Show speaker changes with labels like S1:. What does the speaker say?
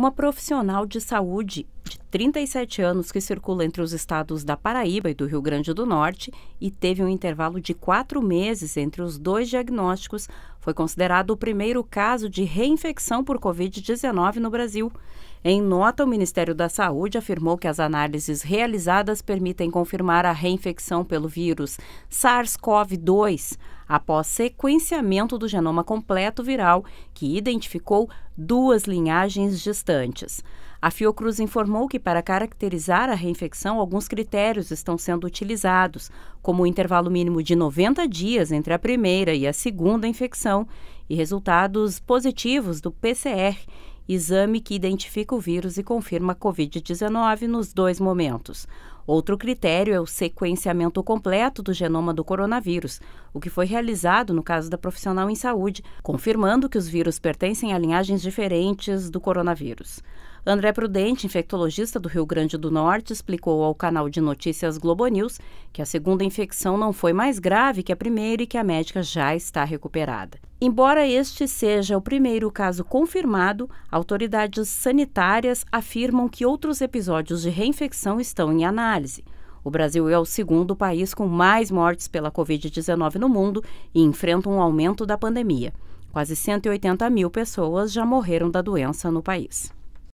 S1: uma profissional de saúde de 37 anos que circula entre os estados da Paraíba e do Rio Grande do Norte e teve um intervalo de quatro meses entre os dois diagnósticos, foi considerado o primeiro caso de reinfecção por Covid-19 no Brasil. Em nota, o Ministério da Saúde afirmou que as análises realizadas permitem confirmar a reinfecção pelo vírus SARS-CoV-2 após sequenciamento do genoma completo viral, que identificou duas linhagens distantes. A Fiocruz informou que para caracterizar a reinfecção, alguns critérios estão sendo utilizados, como o intervalo mínimo de 90 dias entre a primeira e a segunda infecção e resultados positivos do PCR, exame que identifica o vírus e confirma a Covid-19 nos dois momentos. Outro critério é o sequenciamento completo do genoma do coronavírus, o que foi realizado no caso da profissional em saúde, confirmando que os vírus pertencem a linhagens diferentes do coronavírus. André Prudente, infectologista do Rio Grande do Norte, explicou ao canal de notícias Globo News que a segunda infecção não foi mais grave que a primeira e que a médica já está recuperada. Embora este seja o primeiro caso confirmado, autoridades sanitárias afirmam que outros episódios de reinfecção estão em análise. O Brasil é o segundo país com mais mortes pela Covid-19 no mundo e enfrenta um aumento da pandemia. Quase 180 mil pessoas já morreram da doença no país.